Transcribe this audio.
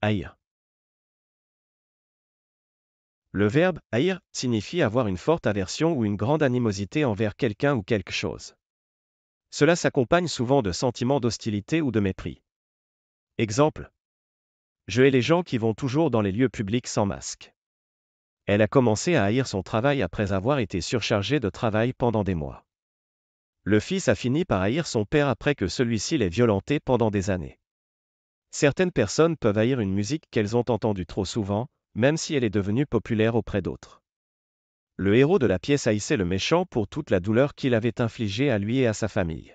haïr. Le verbe haïr signifie avoir une forte aversion ou une grande animosité envers quelqu'un ou quelque chose. Cela s'accompagne souvent de sentiments d'hostilité ou de mépris. Exemple. Je hais les gens qui vont toujours dans les lieux publics sans masque. Elle a commencé à haïr son travail après avoir été surchargée de travail pendant des mois. Le fils a fini par haïr son père après que celui-ci l'ait violenté pendant des années. Certaines personnes peuvent haïr une musique qu'elles ont entendue trop souvent, même si elle est devenue populaire auprès d'autres. Le héros de la pièce haïssait le méchant pour toute la douleur qu'il avait infligée à lui et à sa famille.